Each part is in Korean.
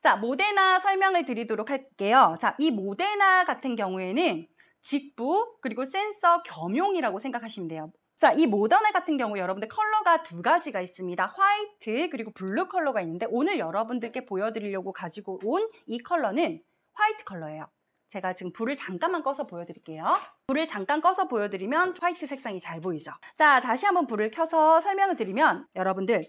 자, 모데나 설명을 드리도록 할게요. 자, 이 모데나 같은 경우에는 직부 그리고 센서 겸용이라고 생각하시면 돼요. 자, 이 모던에 같은 경우 여러분들 컬러가 두 가지가 있습니다. 화이트 그리고 블루 컬러가 있는데 오늘 여러분들께 보여드리려고 가지고 온 이 컬러는 화이트 컬러예요. 제가 지금 불을 잠깐만 꺼서 보여드릴게요. 불을 잠깐 꺼서 보여드리면 화이트 색상이 잘 보이죠? 자, 다시 한번 불을 켜서 설명을 드리면 여러분들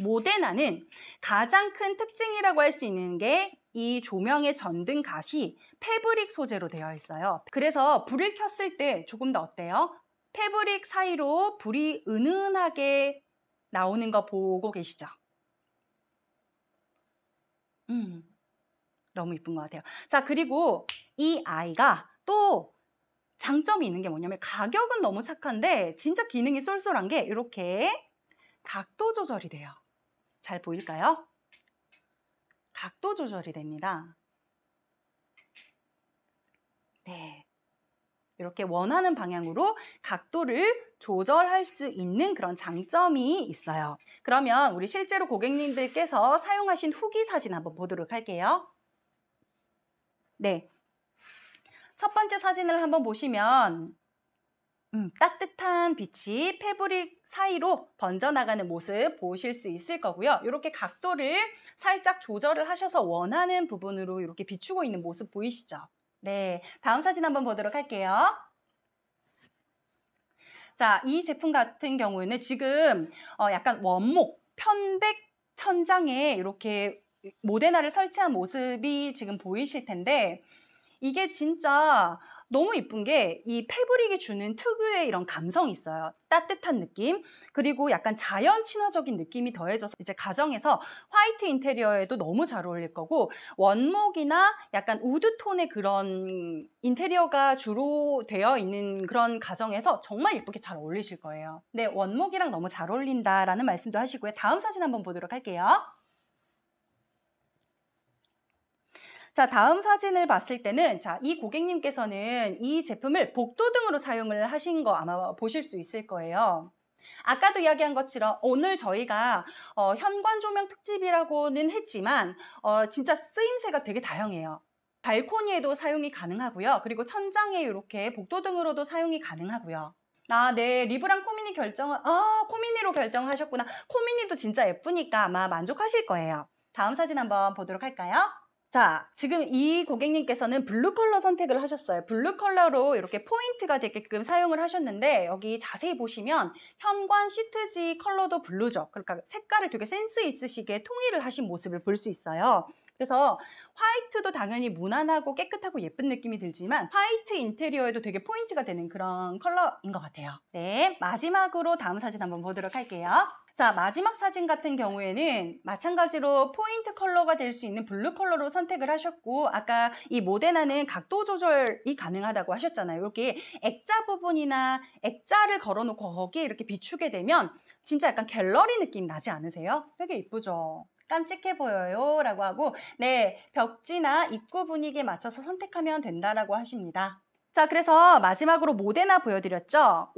모데나는 가장 큰 특징이라고 할 수 있는 게 이 조명의 전등 가시 패브릭 소재로 되어 있어요. 그래서 불을 켰을 때 조금 더 어때요? 패브릭 사이로 불이 은은하게 나오는 거 보고 계시죠? 음, 너무 이쁜 것 같아요. 자, 그리고 이 아이가 또 장점이 있는 게 뭐냐면 가격은 너무 착한데 진짜 기능이 쏠쏠한 게 이렇게 각도 조절이 돼요. 잘 보일까요? 각도 조절이 됩니다. 네. 이렇게 원하는 방향으로 각도를 조절할 수 있는 그런 장점이 있어요. 그러면 우리 실제로 고객님들께서 사용하신 후기 사진 한번 보도록 할게요. 네. 첫 번째 사진을 한번 보시면 음, 따뜻한 빛이 패브릭 사이로 번져나가는 모습 보실 수 있을 거고요. 이렇게 각도를 살짝 조절을 하셔서 원하는 부분으로 이렇게 비추고 있는 모습 보이시죠? 네, 다음 사진 한번 보도록 할게요. 자, 이 제품 같은 경우에는 지금 어, 약간 원목, 편백 천장에 이렇게 모데나를 설치한 모습이 지금 보이실 텐데 이게 진짜 너무 이쁜 게 이 패브릭이 주는 특유의 이런 감성이 있어요. 따뜻한 느낌, 그리고 약간 자연 친화적인 느낌이 더해져서 이제 가정에서 화이트 인테리어에도 너무 잘 어울릴 거고 원목이나 약간 우드톤의 그런 인테리어가 주로 되어 있는 그런 가정에서 정말 예쁘게 잘 어울리실 거예요. 네, 원목이랑 너무 잘 어울린다라는 말씀도 하시고요. 다음 사진 한번 보도록 할게요. 자, 다음 사진을 봤을 때는 자, 이 고객님께서는 이 제품을 복도 등으로 사용을 하신 거 아마 보실 수 있을 거예요. 아까도 이야기한 것처럼 오늘 저희가 어, 현관 조명 특집이라고는 했지만 어, 진짜 쓰임새가 되게 다양해요. 발코니에도 사용이 가능하고요. 그리고 천장에 이렇게 복도 등으로도 사용이 가능하고요. 아, 네. 리브랑 코미니 결정, 아, 코미니로 결정하셨구나. 코미니도 진짜 예쁘니까 아마 만족하실 거예요. 다음 사진 한번 보도록 할까요? 자, 지금 이 고객님께서는 블루 컬러 선택을 하셨어요. 블루 컬러로 이렇게 포인트가 되게끔 사용을 하셨는데 여기 자세히 보시면 현관 시트지 컬러도 블루죠. 그러니까 색깔을 되게 센스 있으시게 통일을 하신 모습을 볼 수 있어요. 그래서 화이트도 당연히 무난하고 깨끗하고 예쁜 느낌이 들지만 화이트 인테리어에도 되게 포인트가 되는 그런 컬러인 것 같아요. 네, 마지막으로 다음 사진 한번 보도록 할게요. 자, 마지막 사진 같은 경우에는 마찬가지로 포인트 컬러가 될 수 있는 블루 컬러로 선택을 하셨고 아까 이 모데나는 각도 조절이 가능하다고 하셨잖아요. 여기 액자 부분이나 액자를 걸어놓고 거기에 이렇게 비추게 되면 진짜 약간 갤러리 느낌 나지 않으세요? 되게 이쁘죠? 깜찍해 보여요 라고 하고 네 벽지나 입구 분위기에 맞춰서 선택하면 된다라고 하십니다. 자 그래서 마지막으로 모데나 보여드렸죠?